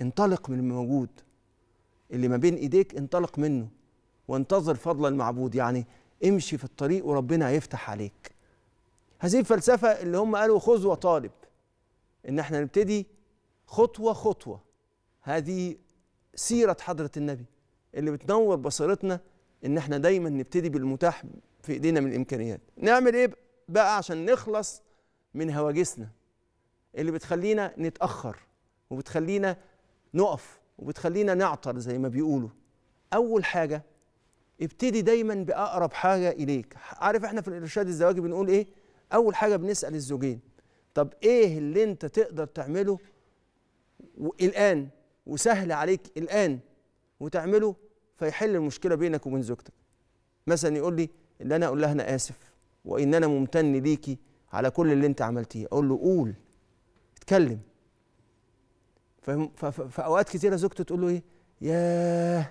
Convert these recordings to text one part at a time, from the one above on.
انطلق من الموجود اللي ما بين ايديك انطلق منه وانتظر فضل المعبود يعني امشي في الطريق وربنا هيفتح عليك هذه الفلسفة اللي هم قالوا خذ وطالب ان احنا نبتدي خطوة خطوة هذه سيرة حضرة النبي اللي بتنور بصيرتنا ان احنا دايما نبتدي بالمتاح في ايدينا من الامكانيات نعمل ايه بقى عشان نخلص من هواجسنا اللي بتخلينا نتأخر وبتخلينا نقف وبتخلينا نعطر زي ما بيقولوا اول حاجه ابتدي دايما باقرب حاجه اليك عارف احنا في الارشاد الزواجي بنقول ايه اول حاجه بنسال الزوجين طب ايه اللي انت تقدر تعمله الان وسهل عليك الان وتعمله فيحل المشكله بينك وبين زوجتك مثلا يقول لي اللي انا اقول لها انا اسف وان انا ممتن ليكي على كل اللي انت عملتيه اقول له قول اتكلم في اوقات كتيره زوجته تقول له ايه ياه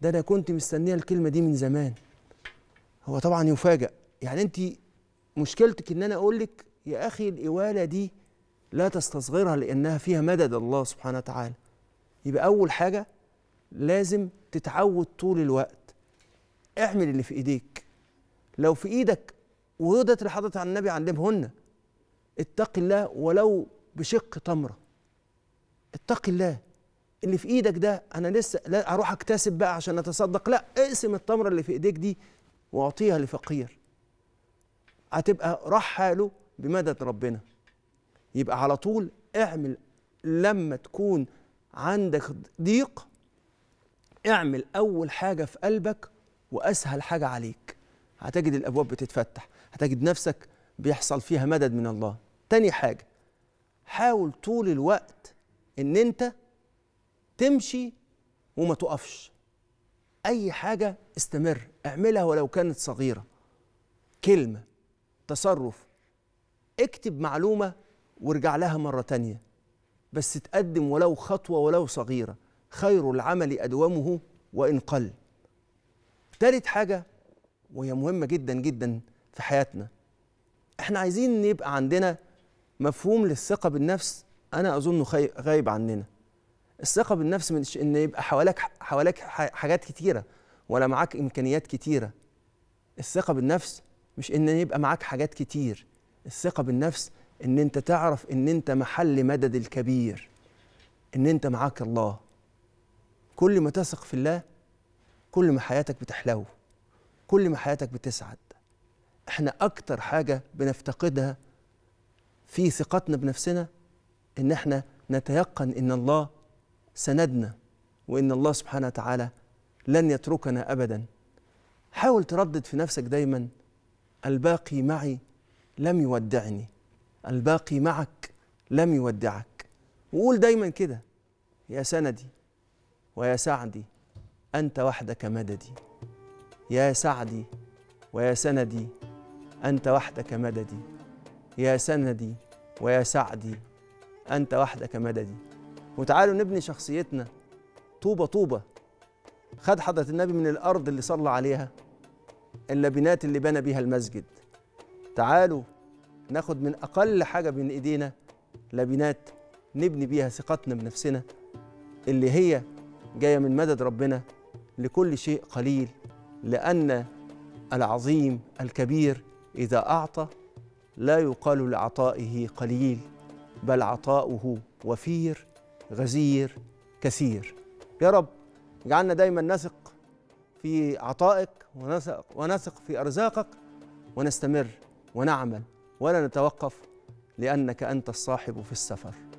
ده انا كنت مستنيه الكلمه دي من زمان هو طبعا يفاجئ يعني انت مشكلتك ان انا اقول لك يا اخي الاواله دي لا تستصغرها لانها فيها مدد الله سبحانه وتعالى يبقى اول حاجه لازم تتعود طول الوقت اعمل اللي في ايديك لو في ايدك وهدت لحضرة على النبي علمهن اتق الله ولو بشق تمره اتق الله اللي في ايدك ده انا لسه لا اروح اكتسب بقى عشان اتصدق لا اقسم التمره اللي في ايديك دي واعطيها لفقير هتبقى راح حاله بمدد ربنا يبقى على طول اعمل لما تكون عندك ضيق اعمل اول حاجه في قلبك واسهل حاجه عليك هتجد الابواب بتتفتح هتجد نفسك بيحصل فيها مدد من الله تاني حاجه حاول طول الوقت ان انت تمشي وما تقفش اي حاجه استمر اعملها ولو كانت صغيره كلمه تصرف اكتب معلومه وارجع لها مره تانيه بس تقدم ولو خطوه ولو صغيره خير العمل ادومه وان قل تالت حاجه وهي مهمه جدا جدا في حياتنا احنا عايزين يبقى عندنا مفهوم للثقه بالنفس انا اظنه غايب عننا الثقه بالنفس من ان يبقى حواليك حواليك حاجات كتيره ولا معاك امكانيات كتيره الثقه بالنفس مش ان يبقى معاك حاجات كتير الثقه بالنفس ان انت تعرف ان انت محل مدد الكبير ان انت معاك الله كل ما تثق في الله كل ما حياتك بتحلو كل ما حياتك بتسعد احنا اكتر حاجه بنفتقدها في ثقتنا بنفسنا ان احنا نتيقن ان الله سندنا وان الله سبحانه وتعالى لن يتركنا ابدا حاول تردد في نفسك دايما الباقي معي لم يودعني الباقي معك لم يودعك وقول دايما كده يا سندي ويا سعدي انت وحدك مددي يا سعدي ويا سندي انت وحدك مددي يا سندي ويا سعدي أنت وحدك مددي وتعالوا نبني شخصيتنا طوبة طوبة خد حضرة النبي من الأرض اللي صلى عليها اللبنات اللي بنى بيها المسجد تعالوا ناخد من أقل حاجة بين إيدينا لبنات نبني بيها ثقتنا بنفسنا اللي هي جاية من مدد ربنا لكل شيء قليل لأن العظيم الكبير إذا أعطى لا يقال لعطائه قليل بل عطاؤه وفير غزير كثير يا رب اجعلنا دايما نثق في عطائك ونثق, ونثق في أرزاقك ونستمر ونعمل ولا نتوقف لأنك أنت الصاحب في السفر